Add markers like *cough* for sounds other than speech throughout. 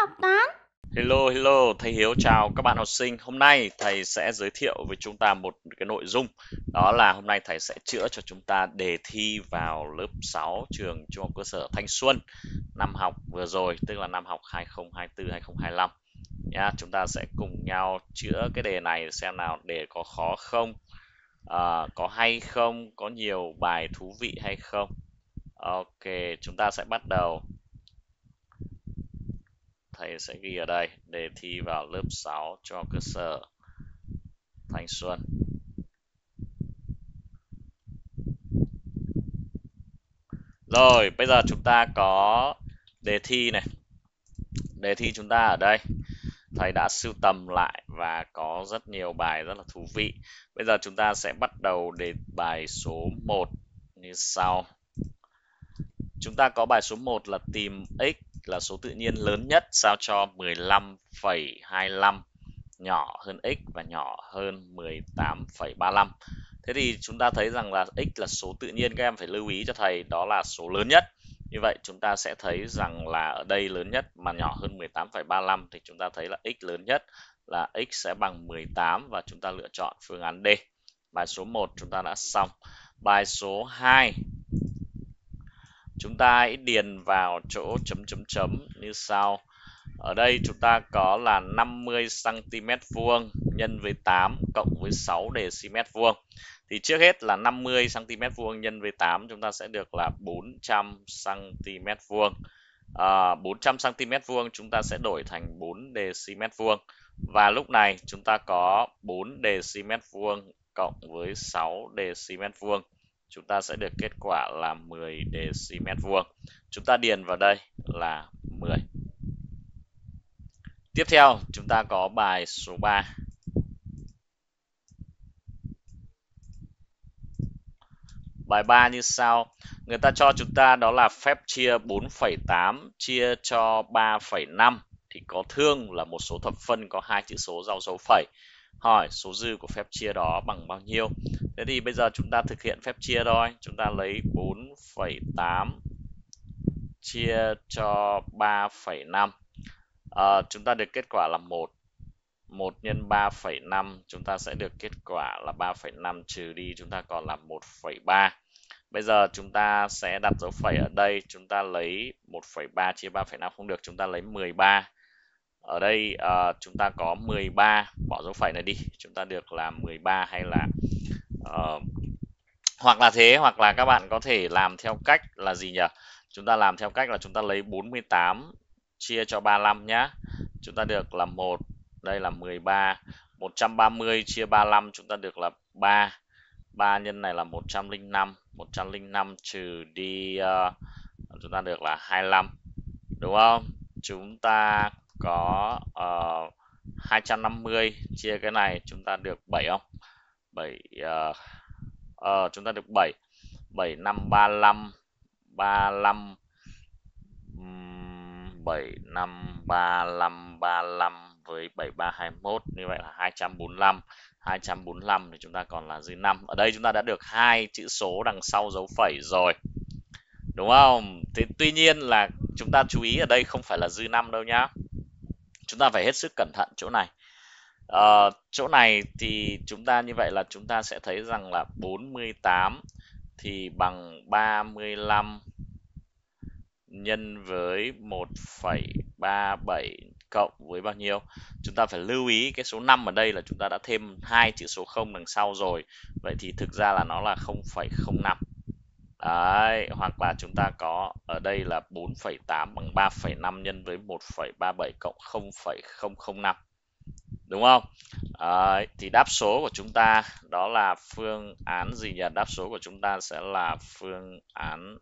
Ngọc Tán. Hello, hello, thầy Hiếu chào các bạn học sinh. Hôm nay thầy sẽ giới thiệu với chúng ta một cái nội dung đó là hôm nay thầy sẽ chữa cho chúng ta đề thi vào lớp 6 trường Trung học cơ sở Thanh Xuân năm học vừa rồi, tức là năm học 2024-2025. Nhá, chúng ta sẽ cùng nhau chữa cái đề này xem nào để có khó không, à, có hay không, có nhiều bài thú vị hay không. Ok, chúng ta sẽ bắt đầu thầy sẽ ghi ở đây đề thi vào lớp 6 cho cơ sở Thanh Xuân Rồi, bây giờ chúng ta có đề thi này. Đề thi chúng ta ở đây. Thầy đã sưu tầm lại và có rất nhiều bài rất là thú vị. Bây giờ chúng ta sẽ bắt đầu đề bài số 1 như sau. Chúng ta có bài số 1 là tìm x là số tự nhiên lớn nhất sao cho 15,25 nhỏ hơn x và nhỏ hơn 18,35. Thế thì chúng ta thấy rằng là x là số tự nhiên các em phải lưu ý cho thầy đó là số lớn nhất. Như vậy chúng ta sẽ thấy rằng là ở đây lớn nhất mà nhỏ hơn 18,35 thì chúng ta thấy là x lớn nhất là x sẽ bằng 18 và chúng ta lựa chọn phương án D. Bài số 1 chúng ta đã xong. Bài số 2 chúng ta hãy điền vào chỗ chấm chấm chấm như sau ở đây chúng ta có là 50 cm vuông nhân với 8 cộng với 6 dm vuông thì trước hết là 50 cm vuông nhân với 8 chúng ta sẽ được là 400 cm vuông à, 400 cm vuông chúng ta sẽ đổi thành 4 dm vuông và lúc này chúng ta có 4 dm vuông cộng với 6 dm vuông chúng ta sẽ được kết quả là 10 decimet vuông. Chúng ta điền vào đây là 10. Tiếp theo, chúng ta có bài số 3. Bài 3 như sau. Người ta cho chúng ta đó là phép chia 4,8 chia cho 3,5 thì có thương là một số thập phân có hai chữ số giao dấu phẩy. Hỏi số dư của phép chia đó bằng bao nhiêu? thế thì bây giờ chúng ta thực hiện phép chia thôi chúng ta lấy 4,8 chia cho 3,5 à, ờ, chúng ta được kết quả là 1 1 nhân 3,5 chúng ta sẽ được kết quả là 3,5 trừ đi chúng ta còn là 1,3 Bây giờ chúng ta sẽ đặt dấu phẩy ở đây, chúng ta lấy 1,3 chia 3,5 không được, chúng ta lấy 13. Ở đây uh, chúng ta có 13, bỏ dấu phẩy này đi, chúng ta được là 13 hay là Ờ, hoặc là thế hoặc là các bạn có thể làm theo cách là gì nhỉ chúng ta làm theo cách là chúng ta lấy 48 chia cho 35 nhá chúng ta được là một đây là 13 130 chia 35 chúng ta được là 3 3 nhân này là 105 105 trừ đi uh, chúng ta được là 25 đúng không chúng ta có uh, ờ, 250 chia cái này chúng ta được 7 không 7 uh, uh, chúng ta được 7 7535 35 7535 35 với 7321 như vậy là 245 245 thì chúng ta còn là dưới 5 ở đây chúng ta đã được hai chữ số đằng sau dấu phẩy rồi đúng không thế tuy nhiên là chúng ta chú ý ở đây không phải là dư 5 đâu nhá chúng ta phải hết sức cẩn thận chỗ này uh, chỗ này thì chúng ta như vậy là chúng ta sẽ thấy rằng là 48 thì bằng 35 nhân với 1,37 cộng với bao nhiêu chúng ta phải lưu ý cái số 5 ở đây là chúng ta đã thêm hai chữ số 0 đằng sau rồi vậy thì thực ra là nó là 0,05 Đấy, hoặc là chúng ta có ở đây là 4,8 bằng 3,5 nhân với 1,37 cộng 0,005 đúng không à, thì đáp số của chúng ta đó là phương án gì nhỉ đáp số của chúng ta sẽ là phương án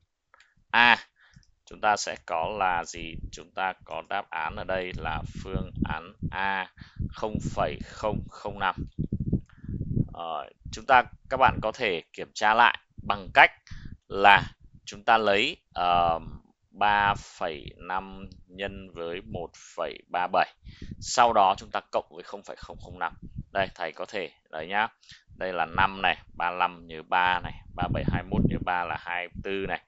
A chúng ta sẽ có là gì chúng ta có đáp án ở đây là phương án A 0,005 ờ, chúng ta các bạn có thể kiểm tra lại bằng cách là chúng ta lấy uh, 3,5 nhân với 1,37 sau đó chúng ta cộng với 0,005 đây thầy có thể đấy nhá đây là 5 này 35 nhớ 3 này 3721 21 nhớ 3 là 24 này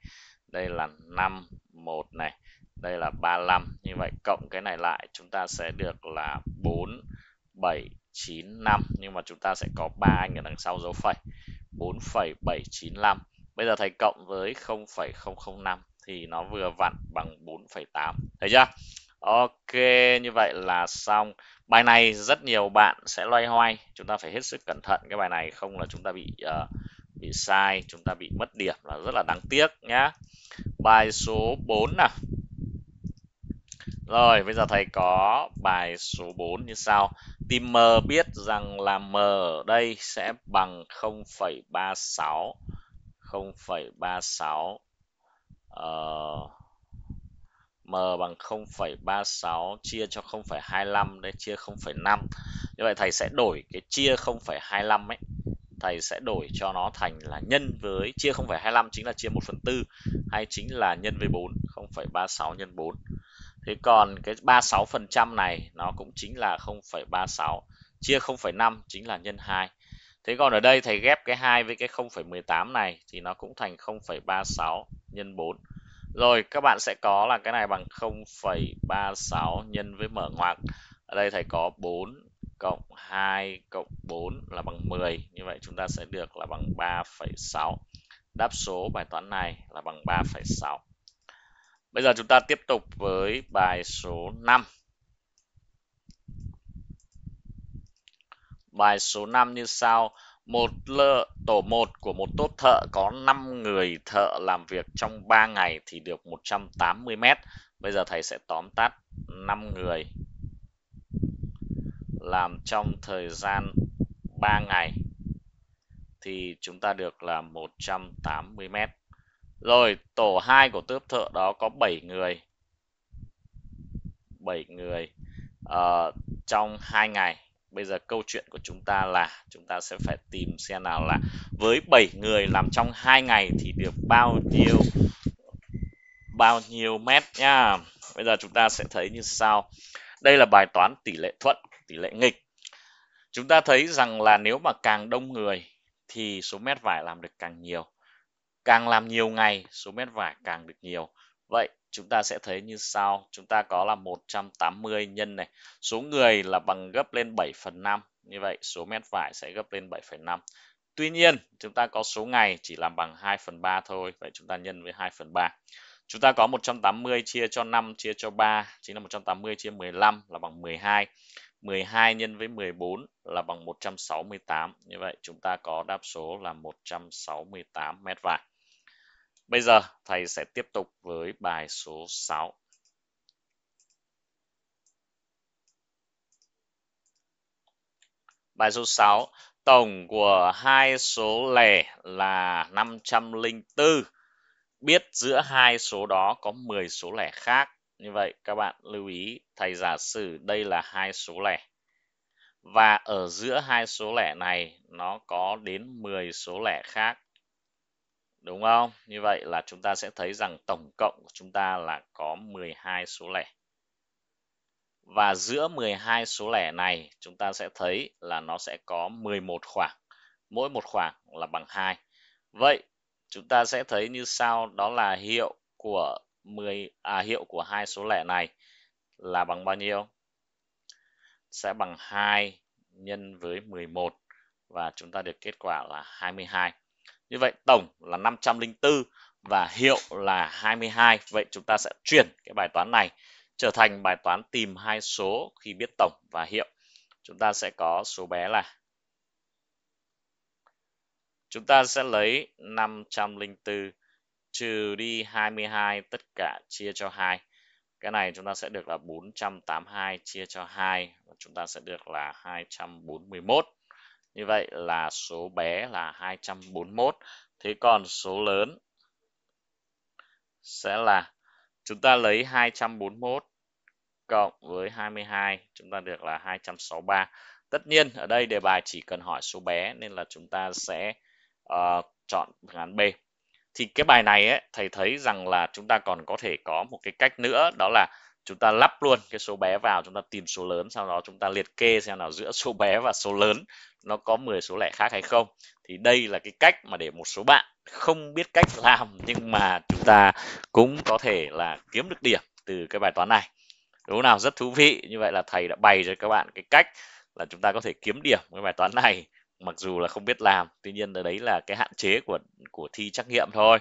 đây là 5 1 này đây là 35 như vậy cộng cái này lại chúng ta sẽ được là 4,795 nhưng mà chúng ta sẽ có 3 anh ở đằng sau dấu phẩy 4,795 bây giờ thầy cộng với 0,005 thì nó vừa vặn bằng 4,8 thấy chưa Ok như vậy là xong bài này rất nhiều bạn sẽ loay hoay chúng ta phải hết sức cẩn thận cái bài này không là chúng ta bị uh, bị sai chúng ta bị mất điểm là rất là đáng tiếc nhá bài số 4 nào rồi bây giờ thầy có bài số 4 như sau tìm m biết rằng là m ở đây sẽ bằng 0,36 0,36 m bằng 0,36 chia cho 0,25 đấy chia 0,5 như vậy thầy sẽ đổi cái chia 0,25 ấy thầy sẽ đổi cho nó thành là nhân với chia 0,25 chính là chia 1 phần 4 hay chính là nhân với 4 0,36 nhân 4 thế còn cái 36 phần trăm này nó cũng chính là 0,36 chia 0,5 chính là nhân 2 thế còn ở đây thầy ghép cái 2 với cái 0,18 này thì nó cũng thành 0,36 nhân 4 rồi các bạn sẽ có là cái này bằng 0,36 nhân với mở ngoặc ở đây thầy có 4 cộng 2 cộng 4 là bằng 10 như vậy chúng ta sẽ được là bằng 3,6 đáp số bài toán này là bằng 3,6 bây giờ chúng ta tiếp tục với bài số 5 bài số 5 như sau một lợ, tổ 1 của một tốt thợ có 5 người thợ làm việc trong 3 ngày thì được 180 mét. Bây giờ thầy sẽ tóm tắt 5 người làm trong thời gian 3 ngày thì chúng ta được là 180 mét. Rồi, tổ 2 của tốt thợ đó có 7 người. 7 người uh, trong 2 ngày Bây giờ câu chuyện của chúng ta là chúng ta sẽ phải tìm xem nào là với 7 người làm trong 2 ngày thì được bao nhiêu bao nhiêu mét nha. Bây giờ chúng ta sẽ thấy như sau. Đây là bài toán tỷ lệ thuận, tỷ lệ nghịch. Chúng ta thấy rằng là nếu mà càng đông người thì số mét vải làm được càng nhiều. Càng làm nhiều ngày, số mét vải càng được nhiều. Vậy chúng ta sẽ thấy như sau chúng ta có là 180 nhân này số người là bằng gấp lên 7 phần 5 như vậy số mét vải sẽ gấp lên 7,5 Tuy nhiên chúng ta có số ngày chỉ làm bằng 2 phần 3 thôi vậy chúng ta nhân với 2 phần 3 chúng ta có 180 chia cho 5 chia cho 3 chính là 180 chia 15 là bằng 12 12 nhân với 14 là bằng 168 như vậy chúng ta có đáp số là 168 mét vải Bây giờ thầy sẽ tiếp tục với bài số 6. Bài số 6, tổng của hai số lẻ là 504. Biết giữa hai số đó có 10 số lẻ khác. Như vậy các bạn lưu ý thầy giả sử đây là hai số lẻ. Và ở giữa hai số lẻ này nó có đến 10 số lẻ khác Đúng không? Như vậy là chúng ta sẽ thấy rằng tổng cộng của chúng ta là có 12 số lẻ. Và giữa 12 số lẻ này chúng ta sẽ thấy là nó sẽ có 11 khoảng. Mỗi một khoảng là bằng 2. Vậy chúng ta sẽ thấy như sau đó là hiệu của 10 à hiệu của hai số lẻ này là bằng bao nhiêu? Sẽ bằng 2 nhân với 11 và chúng ta được kết quả là 22. Như vậy tổng là 504 và hiệu là 22. Vậy chúng ta sẽ chuyển cái bài toán này trở thành bài toán tìm hai số khi biết tổng và hiệu. Chúng ta sẽ có số bé là Chúng ta sẽ lấy 504 trừ đi 22 tất cả chia cho 2. Cái này chúng ta sẽ được là 482 chia cho 2 và chúng ta sẽ được là 241. Như vậy là số bé là 241. Thế còn số lớn sẽ là chúng ta lấy 241 cộng với 22 chúng ta được là 263. Tất nhiên ở đây đề bài chỉ cần hỏi số bé nên là chúng ta sẽ uh, chọn phương án B. Thì cái bài này ấy, thầy thấy rằng là chúng ta còn có thể có một cái cách nữa đó là chúng ta lắp luôn cái số bé vào chúng ta tìm số lớn sau đó chúng ta liệt kê xem nào giữa *laughs* số bé và số lớn nó có 10 số lẻ khác hay không thì đây là cái cách mà để một số bạn không biết cách làm nhưng mà chúng ta cũng có thể là kiếm được điểm từ cái bài toán này đúng không nào rất thú vị như vậy là thầy đã bày cho các bạn cái cách là chúng ta có thể kiếm điểm với bài toán này mặc dù là không biết làm tuy nhiên đấy là cái hạn chế của của thi trắc nghiệm thôi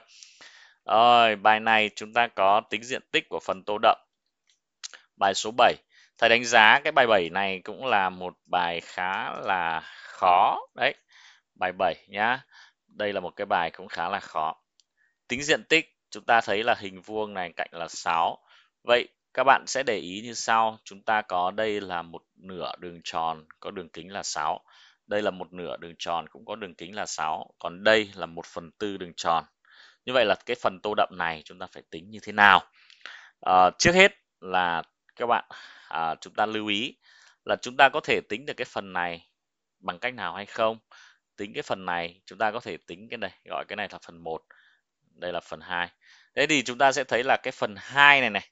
rồi bài này chúng ta có tính diện tích của phần tô đậm bài số 7 thầy đánh giá cái bài 7 này cũng là một bài khá là khó đấy bài 7 nhá đây là một cái bài cũng khá là khó tính diện tích chúng ta thấy là hình vuông này cạnh là 6 vậy các bạn sẽ để ý như sau chúng ta có đây là một nửa đường tròn có đường kính là 6 đây là một nửa đường tròn cũng có đường kính là 6 còn đây là một phần tư đường tròn như vậy là cái phần tô đậm này chúng ta phải tính như thế nào à, trước hết là các bạn à, chúng ta lưu ý là chúng ta có thể tính được cái phần này bằng cách nào hay không tính cái phần này chúng ta có thể tính cái này gọi cái này là phần 1 đây là phần 2 thế thì chúng ta sẽ thấy là cái phần 2 này này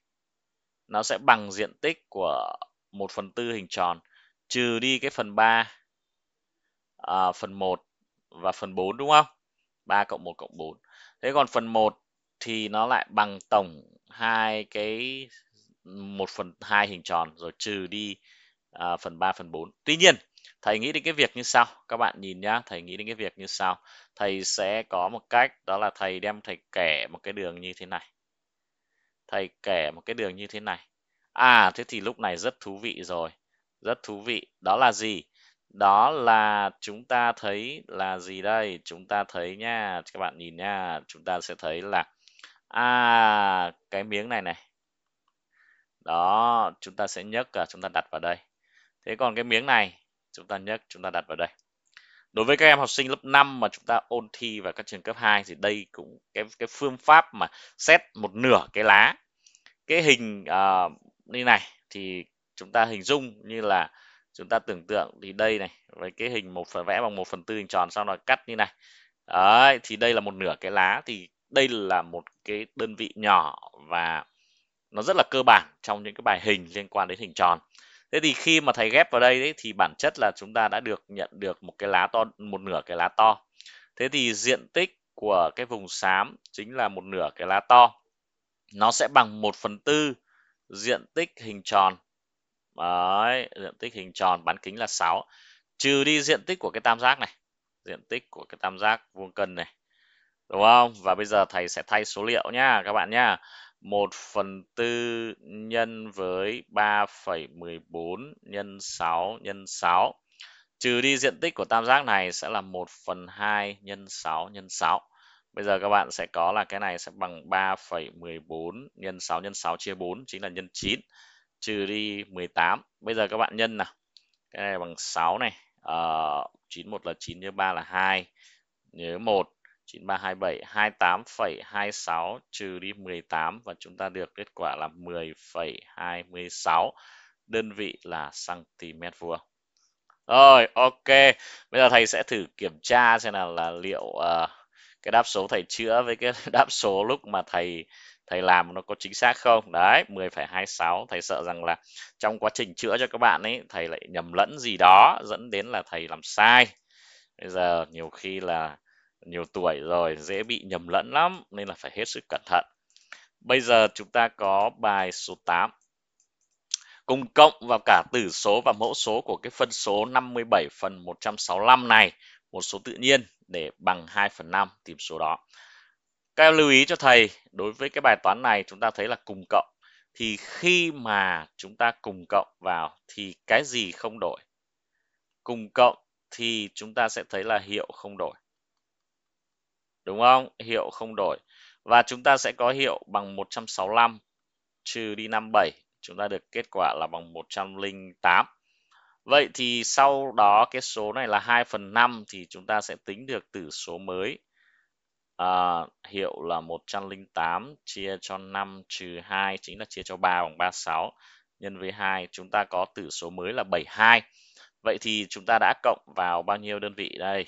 nó sẽ bằng diện tích của 1 phần tư hình tròn trừ đi cái phần 3 à, phần 1 và phần 4 đúng không 3 cộng 1 cộng 4 thế còn phần 1 thì nó lại bằng tổng hai cái 1 phần 2 hình tròn rồi trừ đi à, phần 3 phần 4 tuy nhiên thầy nghĩ đến cái việc như sau các bạn nhìn nhá thầy nghĩ đến cái việc như sau thầy sẽ có một cách đó là thầy đem thầy kẻ một cái đường như thế này thầy kẻ một cái đường như thế này à thế thì lúc này rất thú vị rồi rất thú vị đó là gì đó là chúng ta thấy là gì đây chúng ta thấy nha các bạn nhìn nha chúng ta sẽ thấy là à cái miếng này này đó chúng ta sẽ nhấc chúng ta đặt vào đây thế còn cái miếng này chúng ta nhắc chúng ta đặt vào đây đối với các em học sinh lớp 5 mà chúng ta ôn thi và các trường cấp 2 thì đây cũng cái cái phương pháp mà xét một nửa cái lá cái hình uh, như này thì chúng ta hình dung như là chúng ta tưởng tượng thì đây này với cái hình một phần vẽ bằng một phần tư hình tròn sau đó cắt như này Đấy, thì đây là một nửa cái lá thì đây là một cái đơn vị nhỏ và nó rất là cơ bản trong những cái bài hình liên quan đến hình tròn thế thì khi mà thầy ghép vào đây đấy thì bản chất là chúng ta đã được nhận được một cái lá to một nửa cái lá to thế thì diện tích của cái vùng xám chính là một nửa cái lá to nó sẽ bằng 1 phần tư diện tích hình tròn Đấy, diện tích hình tròn bán kính là 6 trừ đi diện tích của cái tam giác này diện tích của cái tam giác vuông cân này đúng không và bây giờ thầy sẽ thay số liệu nhá các bạn nhá 1 phần tư nhân với 3,14 nhân 6 nhân 6. Trừ đi diện tích của tam giác này sẽ là 1 phần 2 nhân 6 nhân 6. Bây giờ các bạn sẽ có là cái này sẽ bằng 3,14 nhân 6 nhân 6 chia 4 chính là nhân 9. Trừ đi 18. Bây giờ các bạn nhân nào. Cái này bằng 6 này. Ờ, 9 1 là 9 nhân 3 là 2. Nhớ 1 9327 28,26 trừ đi 18 và chúng ta được kết quả là 10,26 đơn vị là cm vuông. Rồi, ok. Bây giờ thầy sẽ thử kiểm tra xem nào là liệu uh, cái đáp số thầy chữa với cái *laughs* đáp số lúc mà thầy thầy làm nó có chính xác không đấy 10,26 thầy sợ rằng là trong quá trình chữa cho các bạn ấy thầy lại nhầm lẫn gì đó dẫn đến là thầy làm sai bây giờ nhiều khi là nhiều tuổi rồi dễ bị nhầm lẫn lắm nên là phải hết sức cẩn thận. Bây giờ chúng ta có bài số 8. Cùng cộng vào cả tử số và mẫu số của cái phân số 57 phần 165 này, một số tự nhiên để bằng 2 phần 5 tìm số đó. Các em lưu ý cho thầy, đối với cái bài toán này chúng ta thấy là cùng cộng. Thì khi mà chúng ta cùng cộng vào thì cái gì không đổi? Cùng cộng thì chúng ta sẽ thấy là hiệu không đổi đúng không hiệu không đổi và chúng ta sẽ có hiệu bằng 165 trừ đi 57 chúng ta được kết quả là bằng 108 Vậy thì sau đó cái số này là 2 phần 5 thì chúng ta sẽ tính được tử số mới à, hiệu là 108 chia cho 5 trừ 2 chính là chia cho 3 bằng 36 nhân với 2 chúng ta có tử số mới là 72. Vậy thì chúng ta đã cộng vào bao nhiêu đơn vị đây?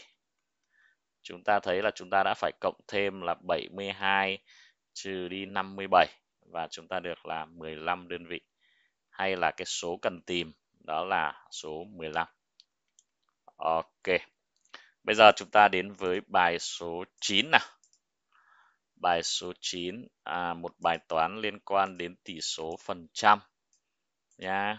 chúng ta thấy là chúng ta đã phải cộng thêm là 72 trừ đi 57 và chúng ta được là 15 đơn vị hay là cái số cần tìm đó là số 15. Ok. Bây giờ chúng ta đến với bài số 9 nào. Bài số 9 à, một bài toán liên quan đến tỷ số phần trăm Nha,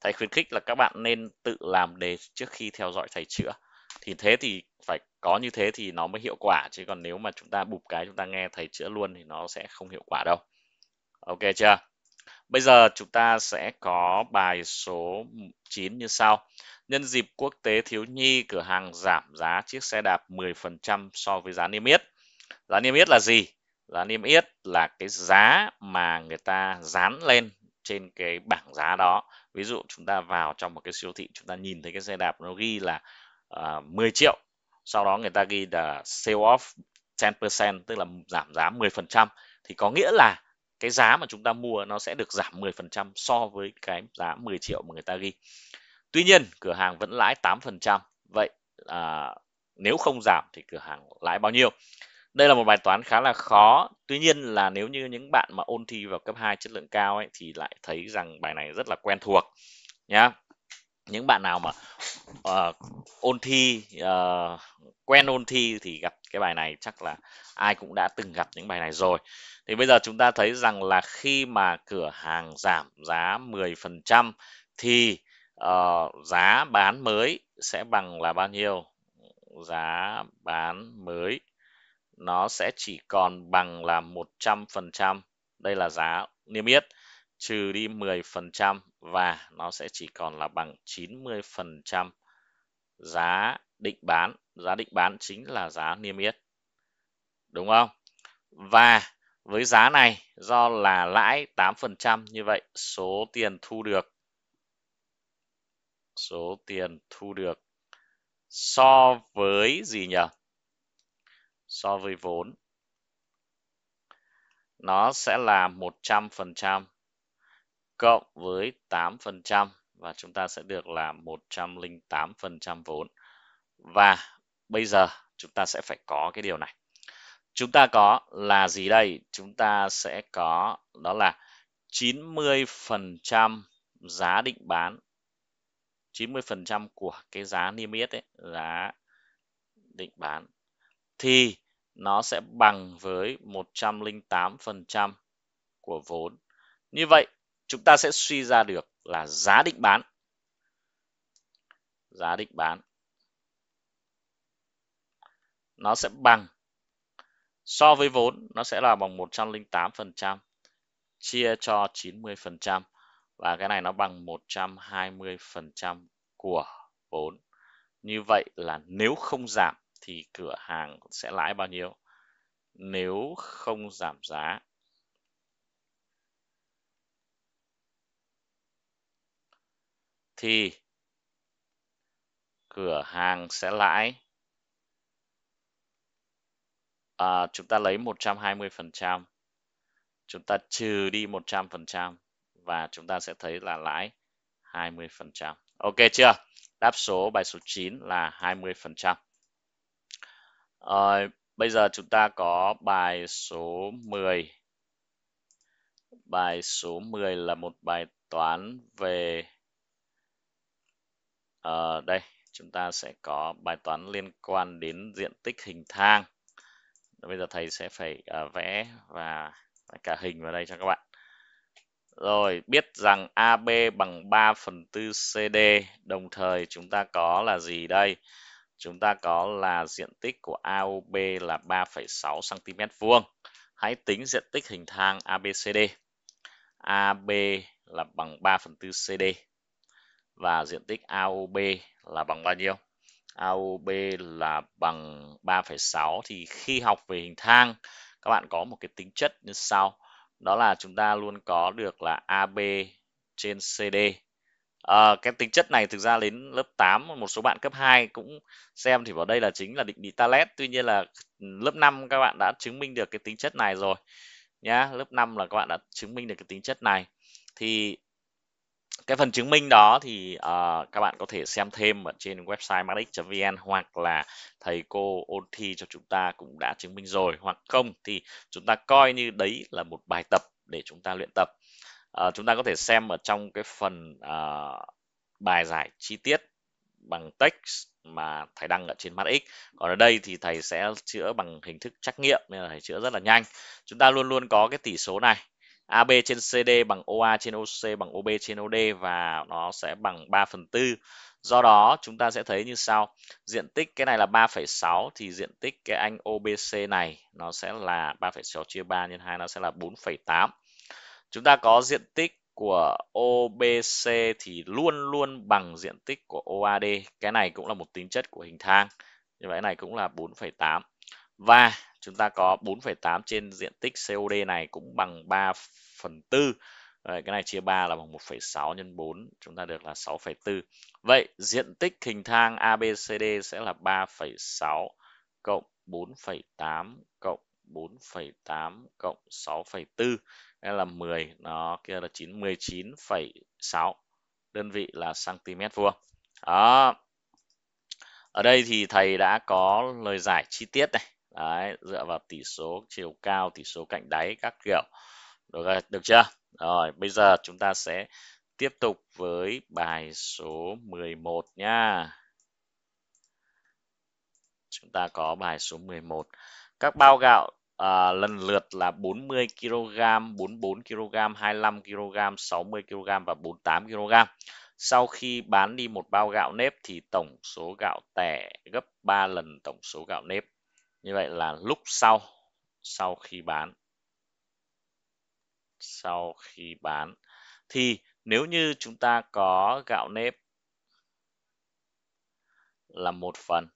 Thầy khuyến khích là các bạn nên tự làm đề trước khi theo dõi thầy chữa thì thế thì phải có như thế thì nó mới hiệu quả chứ còn nếu mà chúng ta bụp cái chúng ta nghe thầy chữa luôn thì nó sẽ không hiệu quả đâu ok chưa bây giờ chúng ta sẽ có bài số 9 như sau nhân dịp quốc tế thiếu nhi cửa hàng giảm giá chiếc xe đạp 10% so với giá niêm yết giá niêm yết là gì giá niêm yết là cái giá mà người ta dán lên trên cái bảng giá đó ví dụ chúng ta vào trong một cái siêu thị chúng ta nhìn thấy cái xe đạp nó ghi là uh, à, 10 triệu sau đó người ta ghi là sale off 10% tức là giảm giá 10% thì có nghĩa là cái giá mà chúng ta mua nó sẽ được giảm 10% so với cái giá 10 triệu mà người ta ghi. Tuy nhiên cửa hàng vẫn lãi 8%. Vậy à, nếu không giảm thì cửa hàng lãi bao nhiêu? Đây là một bài toán khá là khó. Tuy nhiên là nếu như những bạn mà ôn thi vào cấp 2 chất lượng cao ấy thì lại thấy rằng bài này rất là quen thuộc nhá những bạn nào mà uh, ôn thi uh, quen ôn thi thì gặp cái bài này chắc là ai cũng đã từng gặp những bài này rồi thì bây giờ chúng ta thấy rằng là khi mà cửa hàng giảm giá 10% thì uh, giá bán mới sẽ bằng là bao nhiêu giá bán mới nó sẽ chỉ còn bằng là 100% đây là giá niêm yết trừ đi 10% và nó sẽ chỉ còn là bằng 90% giá định bán. Giá định bán chính là giá niêm yết. Đúng không? Và với giá này do là lãi 8% như vậy số tiền thu được số tiền thu được so với gì nhỉ? So với vốn nó sẽ là 100% cộng với 8% và chúng ta sẽ được là 108% vốn. Và bây giờ chúng ta sẽ phải có cái điều này. Chúng ta có là gì đây? Chúng ta sẽ có đó là 90% giá định bán 90% của cái giá niêm yết ấy, giá định bán thì nó sẽ bằng với 108% của vốn. Như vậy chúng ta sẽ suy ra được là giá định bán giá định bán nó sẽ bằng so với vốn nó sẽ là bằng 108% chia cho 90% và cái này nó bằng 120% của vốn. Như vậy là nếu không giảm thì cửa hàng sẽ lãi bao nhiêu? Nếu không giảm giá thì cửa hàng sẽ lãi à, chúng ta lấy 120% chúng ta trừ đi 100% và chúng ta sẽ thấy là lãi 20%. Ok chưa? Đáp số bài số 9 là 20%. À, ờ, bây giờ chúng ta có bài số 10. Bài số 10 là một bài toán về à, đây chúng ta sẽ có bài toán liên quan đến diện tích hình thang bây giờ thầy sẽ phải à, vẽ và cả hình vào đây cho các bạn rồi biết rằng AB bằng 3 phần tư CD đồng thời chúng ta có là gì đây chúng ta có là diện tích của AOB là 3,6 cm vuông hãy tính diện tích hình thang ABCD AB là bằng 3 phần 4 CD và diện tích AOB là bằng bao nhiêu? AOB là bằng 3,6 thì khi học về hình thang các bạn có một cái tính chất như sau đó là chúng ta luôn có được là AB trên CD à, ờ, cái tính chất này thực ra đến lớp 8 một số bạn cấp 2 cũng xem thì vào đây là chính là định lý Talet tuy nhiên là lớp 5 các bạn đã chứng minh được cái tính chất này rồi nhá lớp 5 là các bạn đã chứng minh được cái tính chất này thì cái phần chứng minh đó thì uh, các bạn có thể xem thêm ở trên website marketx.vn hoặc là thầy cô ôn thi cho chúng ta cũng đã chứng minh rồi hoặc không thì chúng ta coi như đấy là một bài tập để chúng ta luyện tập uh, chúng ta có thể xem ở trong cái phần uh, bài giải chi tiết bằng text mà thầy đăng ở trên MatX. Còn ở đây thì thầy sẽ chữa bằng hình thức trắc nghiệm nên là thầy chữa rất là nhanh. Chúng ta luôn luôn có cái tỷ số này AB trên CD bằng OA trên OC bằng OB trên OD và nó sẽ bằng 3 phần 4. Do đó chúng ta sẽ thấy như sau. Diện tích cái này là 3,6 thì diện tích cái anh OBC này nó sẽ là 3,6 chia 3 nhân 2 nó sẽ là 4,8. Chúng ta có diện tích của OBC thì luôn luôn bằng diện tích của OAD. Cái này cũng là một tính chất của hình thang. Như vậy này cũng là 4,8 và chúng ta có 4,8 trên diện tích COD này cũng bằng 3 phần tư Đấy, cái này chia 3 là bằng 1,6 nhân 4 chúng ta được là 6,4 vậy diện tích hình thang ABCD sẽ là 3,6 cộng 4,8 cộng 4,8 cộng 6,4 đây là 10 nó kia là 9 19,6 đơn vị là cm vuông đó ở đây thì thầy đã có lời giải chi tiết này đấy dựa vào tỷ số chiều cao tỷ số cạnh đáy các kiểu được được chưa rồi bây giờ chúng ta sẽ tiếp tục với bài số 11 nha chúng ta có bài số 11 các bao gạo à, lần lượt là 40 kg 44 kg 25 kg 60 kg và 48 kg sau khi bán đi một bao gạo nếp thì tổng số gạo tẻ gấp 3 lần tổng số gạo nếp như vậy là lúc sau sau khi bán sau khi bán thì nếu như chúng ta có gạo nếp là một phần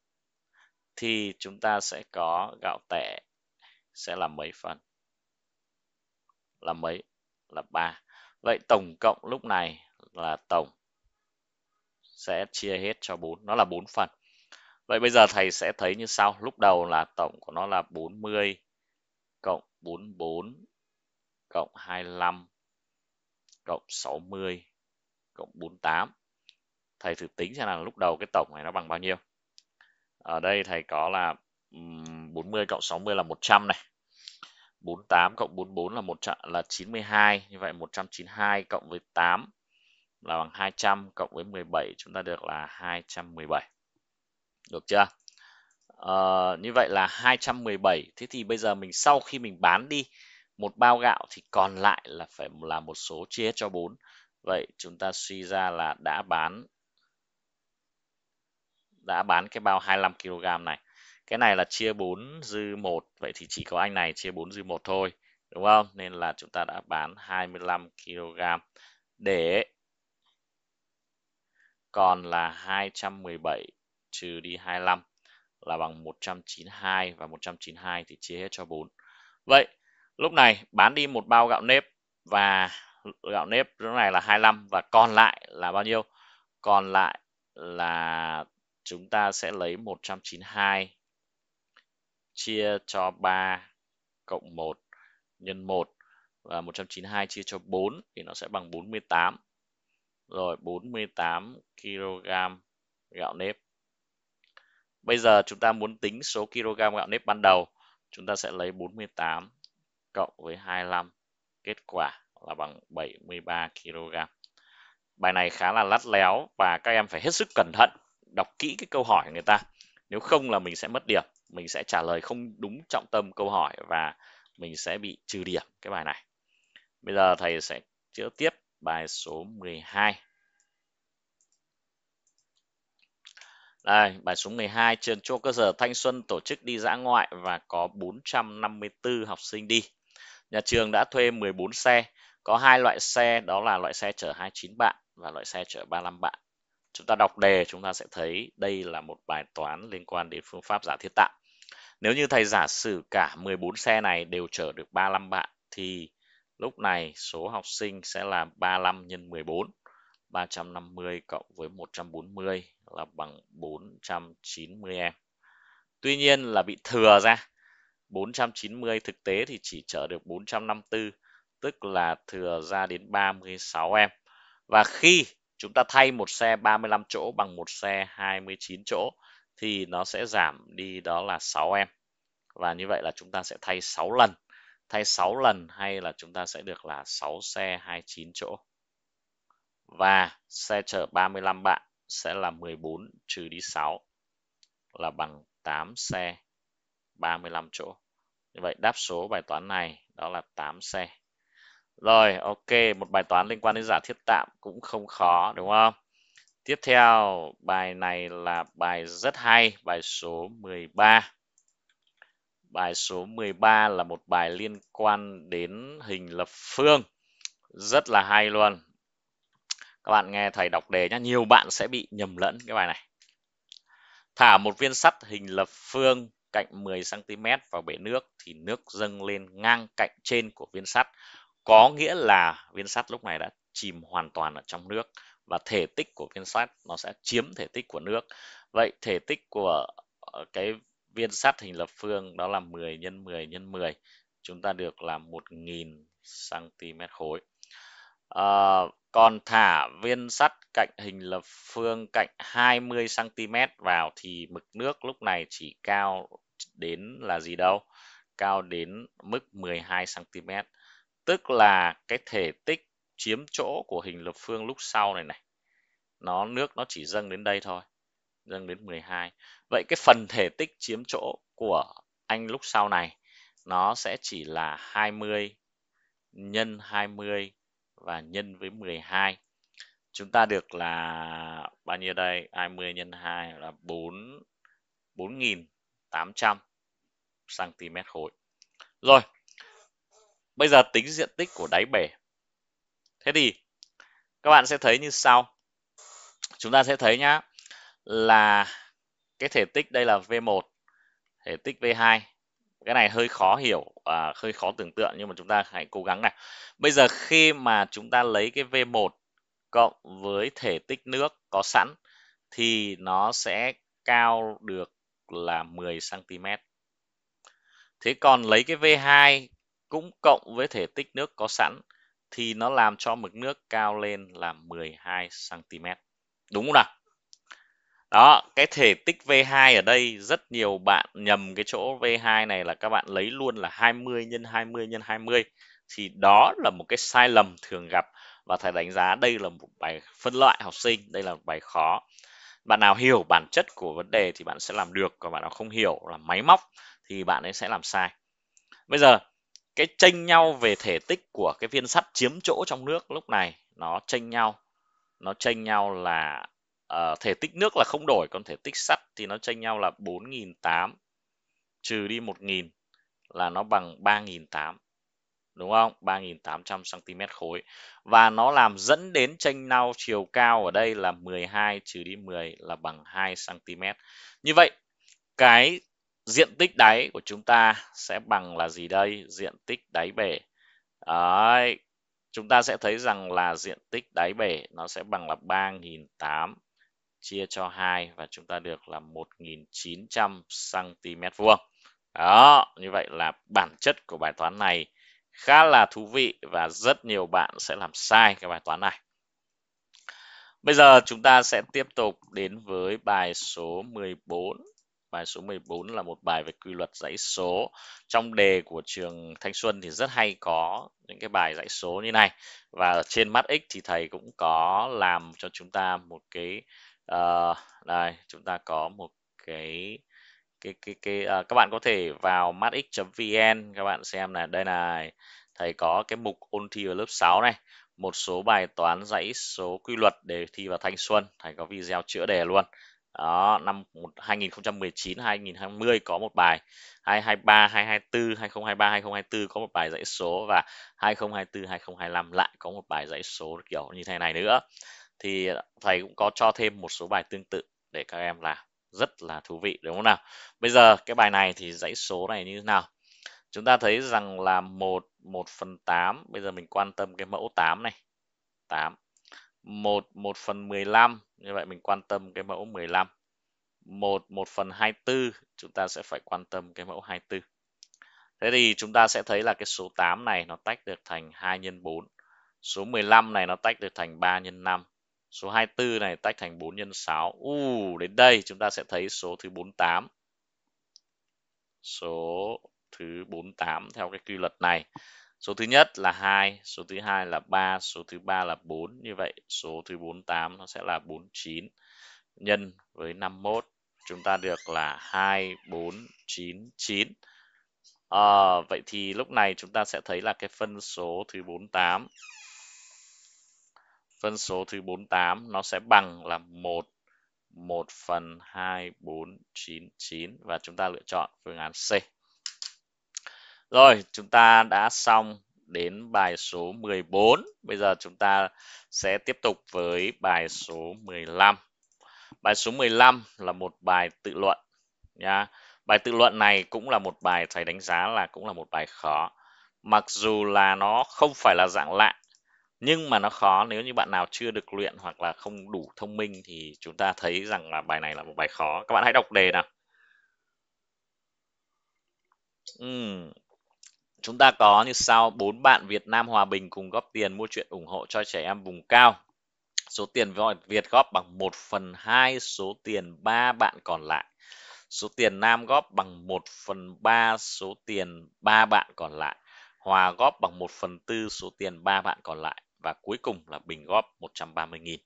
thì chúng ta sẽ có gạo tẻ sẽ là mấy phần là mấy là ba vậy tổng cộng lúc này là tổng sẽ chia hết cho 4 nó là 4 phần Vậy bây giờ thầy sẽ thấy như sau. Lúc đầu là tổng của nó là 40 cộng 44 cộng 25 cộng 60 cộng 48. Thầy thử tính xem là lúc đầu cái tổng này nó bằng bao nhiêu. Ở đây thầy có là 40 cộng 60 là 100 này. 48 cộng 44 là 100 là 92, như vậy 192 cộng với 8 là bằng 200 cộng với 17 chúng ta được là 217 được chưa à, như vậy là 217 thế thì bây giờ mình sau khi mình bán đi một bao gạo thì còn lại là phải là một số chia cho 4 vậy chúng ta suy ra là đã bán đã bán cái bao 25 kg này cái này là chia 4 dư 1 vậy thì chỉ có anh này chia 4 dư 1 thôi đúng không nên là chúng ta đã bán 25 kg để còn là 217 trừ đi 25 là bằng 192 và 192 thì chia hết cho 4. Vậy lúc này bán đi một bao gạo nếp và gạo nếp lúc này là 25 và còn lại là bao nhiêu? Còn lại là chúng ta sẽ lấy 192 chia cho 3 cộng 1 nhân 1 và 192 chia cho 4 thì nó sẽ bằng 48. Rồi 48 kg gạo nếp. Bây giờ chúng ta muốn tính số kg gạo nếp ban đầu, chúng ta sẽ lấy 48 cộng với 25, kết quả là bằng 73 kg. Bài này khá là lắt léo và các em phải hết sức cẩn thận, đọc kỹ cái câu hỏi người ta. Nếu không là mình sẽ mất điểm, mình sẽ trả lời không đúng trọng tâm câu hỏi và mình sẽ bị trừ điểm cái bài này. Bây giờ thầy sẽ chữa tiếp bài số 12. Đây, bài số 12 trên Trung cơ sở Thanh Xuân tổ chức đi dã ngoại và có 454 học sinh đi. Nhà trường đã thuê 14 xe, có hai loại xe đó là loại xe chở 29 bạn và loại xe chở 35 bạn. Chúng ta đọc đề chúng ta sẽ thấy đây là một bài toán liên quan đến phương pháp giả thiết tạm. Nếu như thầy giả sử cả 14 xe này đều chở được 35 bạn thì lúc này số học sinh sẽ là 35 nhân 14 350 cộng với 140 là bằng 490 em. Tuy nhiên là bị thừa ra. 490 thực tế thì chỉ chở được 454, tức là thừa ra đến 36 em. Và khi chúng ta thay một xe 35 chỗ bằng một xe 29 chỗ thì nó sẽ giảm đi đó là 6 em. Và như vậy là chúng ta sẽ thay 6 lần. Thay 6 lần hay là chúng ta sẽ được là 6 xe 29 chỗ và xe chở 35 bạn sẽ là 14 trừ đi 6 là bằng 8 xe 35 chỗ. Như vậy đáp số bài toán này đó là 8 xe. Rồi, ok, một bài toán liên quan đến giả thiết tạm cũng không khó đúng không? Tiếp theo, bài này là bài rất hay, bài số 13. Bài số 13 là một bài liên quan đến hình lập phương. Rất là hay luôn các bạn nghe thầy đọc đề nhé nhiều bạn sẽ bị nhầm lẫn cái bài này thả một viên sắt hình lập phương cạnh 10 cm vào bể nước thì nước dâng lên ngang cạnh trên của viên sắt có nghĩa là viên sắt lúc này đã chìm hoàn toàn ở trong nước và thể tích của viên sắt nó sẽ chiếm thể tích của nước vậy thể tích của ờ, cái viên sắt hình lập phương đó là 10 x 10 x 10 chúng ta được là 1.000 cm khối à, còn thả viên sắt cạnh hình lập phương cạnh 20 cm vào thì mực nước lúc này chỉ cao đến là gì đâu? Cao đến mức 12 cm. Tức là cái thể tích chiếm chỗ của hình lập phương lúc sau này này. Nó nước nó chỉ dâng đến đây thôi, dâng đến 12. Vậy cái phần thể tích chiếm chỗ của anh lúc sau này nó sẽ chỉ là 20 nhân 20 và nhân với 12 chúng ta được là bao nhiêu đây 20 nhân 2 là 4 4.800 cm khối rồi bây giờ tính diện tích của đáy bể thế thì các bạn sẽ thấy như sau chúng ta sẽ thấy nhá là cái thể tích đây là V1 thể tích V2 cái này hơi khó hiểu à, hơi khó tưởng tượng nhưng mà chúng ta hãy cố gắng này bây giờ khi mà chúng ta lấy cái V1 cộng với thể tích nước có sẵn thì nó sẽ cao được là 10 cm thế còn lấy cái V2 cũng cộng với thể tích nước có sẵn thì nó làm cho mực nước cao lên là 12 cm đúng không nào đó, cái thể tích V2 ở đây rất nhiều bạn nhầm cái chỗ V2 này là các bạn lấy luôn là 20 nhân 20 nhân 20 thì đó là một cái sai lầm thường gặp và thầy đánh giá đây là một bài phân loại học sinh, đây là một bài khó. Bạn nào hiểu bản chất của vấn đề thì bạn sẽ làm được, còn bạn nào không hiểu là máy móc thì bạn ấy sẽ làm sai. Bây giờ cái tranh nhau về thể tích của cái viên sắt chiếm chỗ trong nước lúc này nó tranh nhau nó tranh nhau là à, thể tích nước là không đổi còn thể tích sắt thì nó tranh nhau là 4.800 trừ đi 1.000 là nó bằng 3.800 đúng không 3.800 cm khối và nó làm dẫn đến tranh nhau chiều cao ở đây là 12 trừ đi 10 là bằng 2 cm như vậy cái diện tích đáy của chúng ta sẽ bằng là gì đây diện tích đáy bể Đấy. chúng ta sẽ thấy rằng là diện tích đáy bể nó sẽ bằng là 3.800 chia cho 2 và chúng ta được là 1.900 cm vuông. Đó, như vậy là bản chất của bài toán này khá là thú vị và rất nhiều bạn sẽ làm sai cái bài toán này. Bây giờ chúng ta sẽ tiếp tục đến với bài số 14. Bài số 14 là một bài về quy luật dãy số. Trong đề của trường Thanh Xuân thì rất hay có những cái bài dãy số như này. Và ở trên mắt X thì thầy cũng có làm cho chúng ta một cái uh, đây chúng ta có một cái cái cái cái uh, các bạn có thể vào matx.vn các bạn xem này đây này thầy có cái mục ôn thi vào lớp 6 này một số bài toán dãy số quy luật để thi vào thanh xuân thầy có video chữa đề luôn đó năm 2019 2020 có một bài 223 224 2023 2024 có một bài dãy số và 2024 2025 lại có một bài dãy số kiểu như thế này nữa thì thầy cũng có cho thêm một số bài tương tự để các em làm rất là thú vị đúng không nào bây giờ cái bài này thì dãy số này như thế nào chúng ta thấy rằng là một một phần tám bây giờ mình quan tâm cái mẫu 8 này 8 một một phần 15 như vậy mình quan tâm cái mẫu 15 một một phần 24 chúng ta sẽ phải quan tâm cái mẫu 24 thế thì chúng ta sẽ thấy là cái số 8 này nó tách được thành 2 nhân 4 số 15 này nó tách được thành 3 nhân 5 Số 24 này tách thành 4 nhân 6. U, đến đây chúng ta sẽ thấy số thứ 48. Số thứ 48 theo cái quy luật này. Số thứ nhất là 2, số thứ hai là 3, số thứ ba là 4. Như vậy số thứ 48 nó sẽ là 49 nhân với 51. Chúng ta được là 2499. À, ờ, vậy thì lúc này chúng ta sẽ thấy là cái phân số thứ 48 phân số thứ 48 nó sẽ bằng là 1 1 phần 2, 4, 9, 9 và chúng ta lựa chọn phương án C. Rồi, chúng ta đã xong đến bài số 14. Bây giờ chúng ta sẽ tiếp tục với bài số 15. Bài số 15 là một bài tự luận nha Bài tự luận này cũng là một bài thầy đánh giá là cũng là một bài khó. Mặc dù là nó không phải là dạng lạ nhưng mà nó khó nếu như bạn nào chưa được luyện hoặc là không đủ thông minh thì chúng ta thấy rằng là bài này là một bài khó các bạn hãy đọc đề nào uhm. chúng ta có như sau bốn bạn Việt Nam hòa bình cùng góp tiền mua chuyện ủng hộ cho trẻ em vùng cao số tiền Việt góp bằng 1 phần 2 số tiền ba bạn còn lại số tiền Nam góp bằng 1 phần 3 số tiền ba bạn còn lại Hòa góp bằng 1 phần 4 số tiền 3 bạn còn lại và cuối cùng là bình góp 130.000.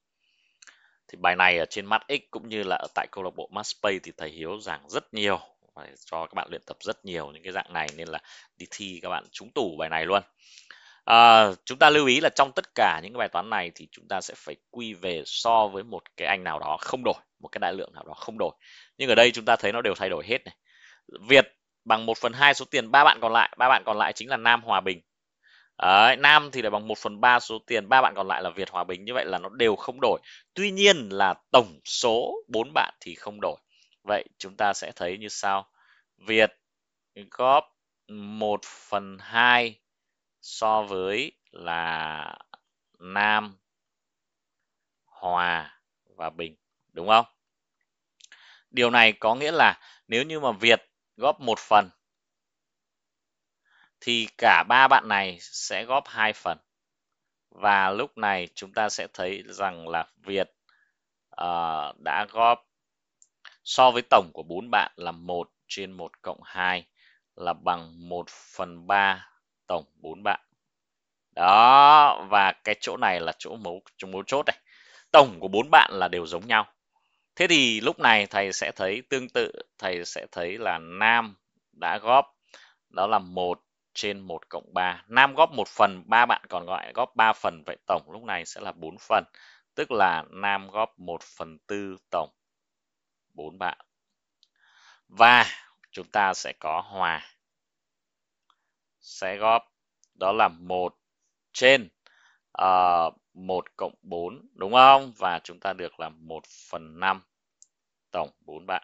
Thì bài này ở trên MatX cũng như là ở tại câu lạc bộ MatSpace thì thầy Hiếu giảng rất nhiều phải cho các bạn luyện tập rất nhiều những cái dạng này nên là đi thi các bạn trúng tủ bài này luôn. À, chúng ta lưu ý là trong tất cả những cái bài toán này thì chúng ta sẽ phải quy về so với một cái anh nào đó không đổi, một cái đại lượng nào đó không đổi. Nhưng ở đây chúng ta thấy nó đều thay đổi hết này. Việt bằng 1 phần 2 số tiền ba bạn còn lại, ba bạn còn lại chính là Nam Hòa Bình Đấy, Nam thì là bằng 1 phần 3 số tiền ba bạn còn lại là Việt Hòa Bình như vậy là nó đều không đổi tuy nhiên là tổng số bốn bạn thì không đổi vậy chúng ta sẽ thấy như sau Việt góp 1 phần 2 so với là Nam Hòa và Bình đúng không điều này có nghĩa là nếu như mà Việt góp một phần thì cả ba bạn này sẽ góp hai phần và lúc này chúng ta sẽ thấy rằng là Việt uh, đã góp so với tổng của bốn bạn là 1 trên 1 cộng 2 là bằng 1 phần 3 tổng 4 bạn. Đó, và cái chỗ này là chỗ mấu chỗ mấu chốt này. Tổng của bốn bạn là đều giống nhau. Thế thì lúc này thầy sẽ thấy tương tự, thầy sẽ thấy là Nam đã góp đó là 1 trên 1 cộng 3. Nam góp 1 phần, ba bạn còn gọi góp 3 phần, vậy tổng lúc này sẽ là 4 phần. Tức là Nam góp 1 phần 4 tổng 4 bạn. Và chúng ta sẽ có hòa. Sẽ góp, đó là 1 trên uh, ờ, 1 cộng 4, đúng không? Và chúng ta được là 1 phần 5 tổng 4 bạn.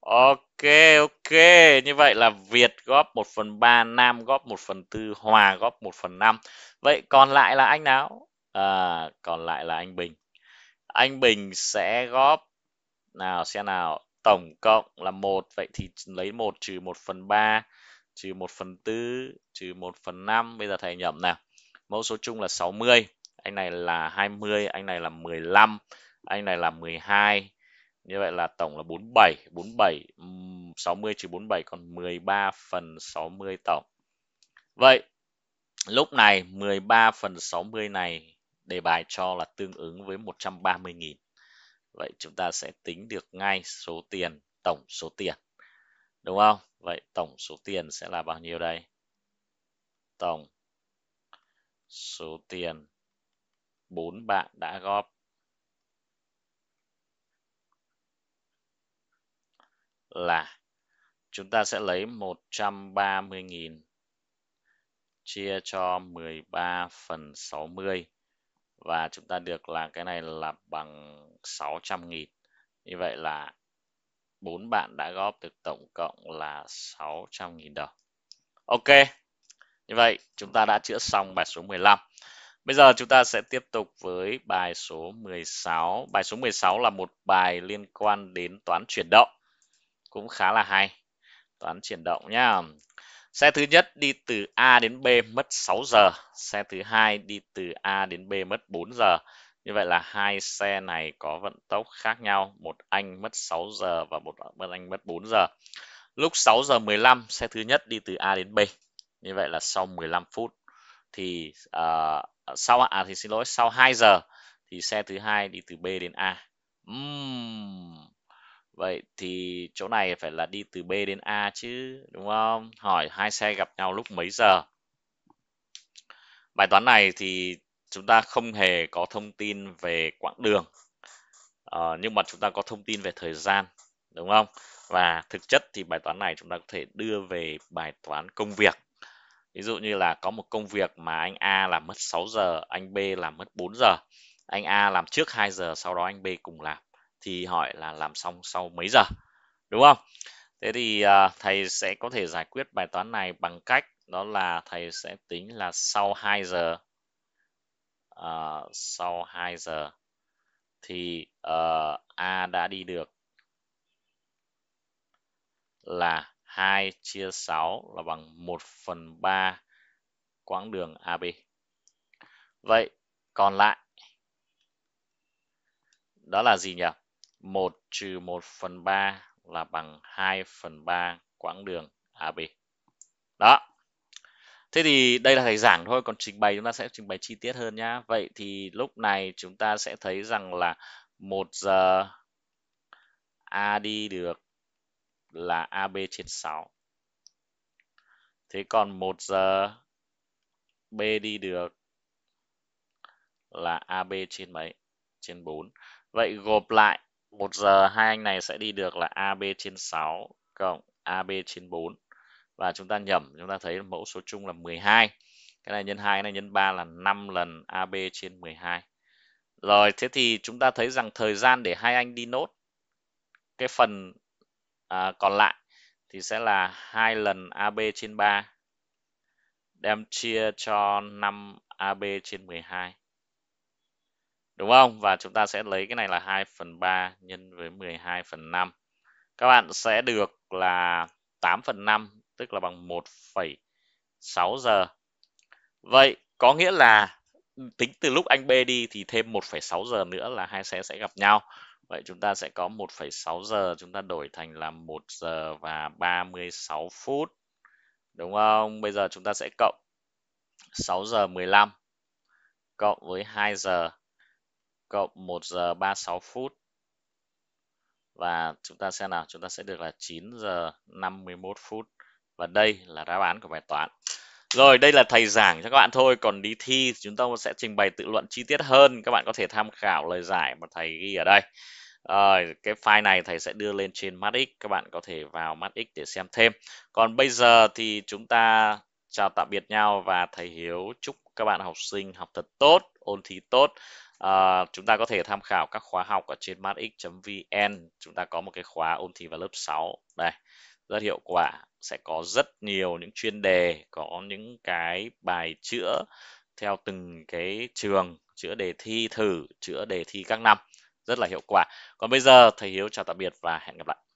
Ok, ok. Như vậy là Việt góp 1 phần 3, Nam góp 1 phần 4, Hòa góp 1 phần 5. Vậy còn lại là anh nào? À, còn lại là anh Bình. Anh Bình sẽ góp nào xem nào tổng cộng là 1 vậy thì lấy 1 trừ 1 phần 3 trừ 1 phần 4 trừ 1 phần 5 bây giờ thầy nhẩm nào mẫu số chung là 60 anh này là 20 anh này là 15 anh này là 12 như vậy là tổng là 47 47 60 trừ 47 còn 13 phần 60 tổng vậy lúc này 13 phần 60 này đề bài cho là tương ứng với 130.000 vậy chúng ta sẽ tính được ngay số tiền tổng số tiền đúng không vậy tổng số tiền sẽ là bao nhiêu đây tổng số tiền bốn bạn đã góp là chúng ta sẽ lấy 130.000 chia cho 13 phần 60 và chúng ta được là cái này là bằng 600.000. Như vậy là bốn bạn đã góp được tổng cộng là 600.000 đồng. Ok. Như vậy chúng ta đã chữa xong bài số 15. Bây giờ chúng ta sẽ tiếp tục với bài số 16. Bài số 16 là một bài liên quan đến toán chuyển động cũng khá là hay toán chuyển động nhá xe thứ nhất đi từ A đến B mất 6 giờ xe thứ hai đi từ A đến B mất 4 giờ như vậy là hai xe này có vận tốc khác nhau một anh mất 6 giờ và một anh mất 4 giờ lúc 6 giờ 15 xe thứ nhất đi từ A đến B như vậy là sau 15 phút thì uh, sau à thì xin lỗi sau 2 giờ thì xe thứ hai đi từ B đến A uhm vậy thì chỗ này phải là đi từ B đến A chứ đúng không hỏi hai xe gặp nhau lúc mấy giờ bài toán này thì chúng ta không hề có thông tin về quãng đường ờ, nhưng mà chúng ta có thông tin về thời gian đúng không và thực chất thì bài toán này chúng ta có thể đưa về bài toán công việc ví dụ như là có một công việc mà anh A làm mất 6 giờ anh B làm mất 4 giờ anh A làm trước 2 giờ sau đó anh B cùng làm thì hỏi là làm xong sau mấy giờ đúng không thế thì uh, thầy sẽ có thể giải quyết bài toán này bằng cách đó là thầy sẽ tính là sau 2 giờ uh, sau 2 giờ thì uh, A đã đi được là 2 chia 6 là bằng 1 phần 3 quãng đường AB. Vậy còn lại đó là gì nhỉ? 1 trừ 1 phần 3 là bằng 2 phần 3 quãng đường AB. Đó. Thế thì đây là thầy giảng thôi, còn trình bày chúng ta sẽ trình bày chi tiết hơn nhá. Vậy thì lúc này chúng ta sẽ thấy rằng là 1 giờ A đi được là AB trên 6. Thế còn 1 giờ B đi được là AB trên mấy? Trên 4. Vậy gộp lại 1 giờ hai anh này sẽ đi được là AB trên 6 cộng AB trên 4 và chúng ta nhẩm chúng ta thấy mẫu số chung là 12 cái này nhân 2 cái này nhân 3 là 5 lần AB trên 12 rồi thế thì chúng ta thấy rằng thời gian để hai anh đi nốt cái phần à, còn lại thì sẽ là hai lần AB trên 3 đem chia cho 5 AB trên 12 đúng không và chúng ta sẽ lấy cái này là 2 phần 3 nhân với 12 phần 5 các bạn sẽ được là 8 phần 5 tức là bằng 1,6 giờ vậy có nghĩa là tính từ lúc anh B đi thì thêm 1,6 giờ nữa là hai xe sẽ gặp nhau Vậy chúng ta sẽ có 1,6 giờ chúng ta đổi thành là 1 giờ và 36 phút. Đúng không? Bây giờ chúng ta sẽ cộng 6 giờ 15 cộng với 2 giờ cộng 1 giờ 36 phút và chúng ta sẽ nào chúng ta sẽ được là 9 giờ 51 phút và đây là đáp án của bài toán rồi đây là thầy giảng cho các bạn thôi còn đi thi chúng ta sẽ trình bày tự luận chi tiết hơn các bạn có thể tham khảo lời giải mà thầy ghi ở đây à, cái file này thầy sẽ đưa lên trên MatX các bạn có thể vào MatX để xem thêm còn bây giờ thì chúng ta chào tạm biệt nhau và thầy Hiếu chúc các bạn học sinh học thật tốt ôn thi tốt À, chúng ta có thể tham khảo các khóa học ở trên matx.vn. Chúng ta có một cái khóa ôn thi vào lớp 6 đây, rất hiệu quả. Sẽ có rất nhiều những chuyên đề, có những cái bài chữa theo từng cái trường, chữa đề thi thử, chữa đề thi các năm rất là hiệu quả. Còn bây giờ thầy Hiếu chào tạm biệt và hẹn gặp lại.